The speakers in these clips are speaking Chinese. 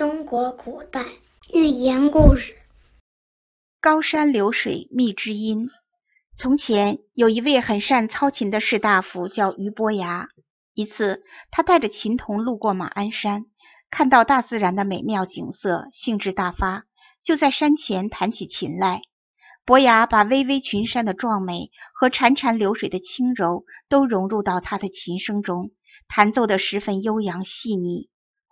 中国古代寓言故事《高山流水觅知音》。从前有一位很善操琴的士大夫，叫俞伯牙。一次，他带着琴童路过马鞍山，看到大自然的美妙景色，兴致大发，就在山前弹起琴来。伯牙把巍巍群山的壮美和潺潺流水的轻柔都融入到他的琴声中，弹奏的十分悠扬细腻。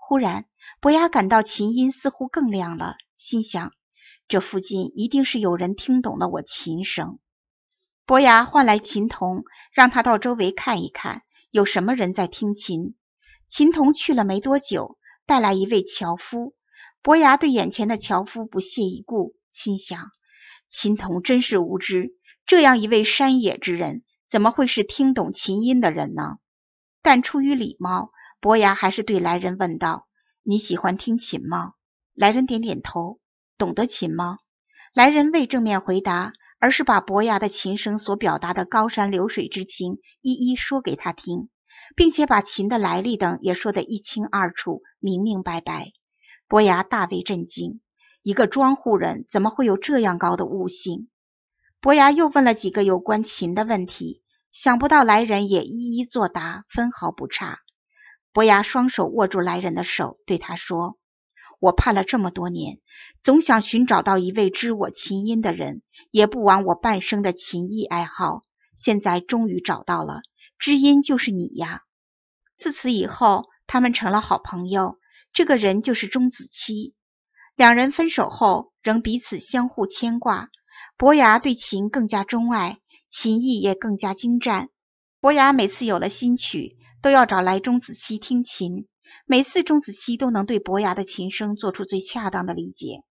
忽然，伯牙感到琴音似乎更亮了，心想：这附近一定是有人听懂了我琴声。伯牙唤来琴童，让他到周围看一看，有什么人在听琴。琴童去了没多久，带来一位樵夫。伯牙对眼前的樵夫不屑一顾，心想：琴童真是无知，这样一位山野之人，怎么会是听懂琴音的人呢？但出于礼貌。伯牙还是对来人问道：“你喜欢听琴吗？”来人点点头。“懂得琴吗？”来人未正面回答，而是把伯牙的琴声所表达的高山流水之情一一说给他听，并且把琴的来历等也说得一清二楚、明明白白。伯牙大为震惊：一个庄户人怎么会有这样高的悟性？伯牙又问了几个有关琴的问题，想不到来人也一一作答，分毫不差。伯牙双手握住来人的手，对他说：“我盼了这么多年，总想寻找到一位知我琴音的人，也不枉我半生的琴艺爱好。现在终于找到了，知音就是你呀！”自此以后，他们成了好朋友。这个人就是钟子期。两人分手后，仍彼此相互牵挂。伯牙对琴更加钟爱，琴艺也更加精湛。伯牙每次有了新曲。都要找来钟子期听琴，每次钟子期都能对伯牙的琴声做出最恰当的理解，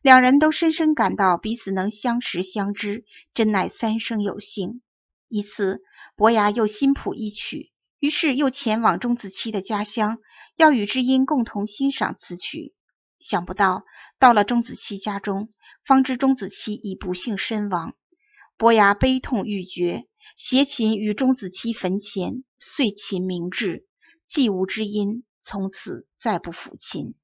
两人都深深感到彼此能相识相知，真乃三生有幸。一次，伯牙又新谱一曲，于是又前往钟子期的家乡，要与知音共同欣赏此曲。想不到到了钟子期家中，方知钟子期已不幸身亡，伯牙悲痛欲绝，携琴于钟子期坟前。遂琴明志，既无知音，从此再不抚琴。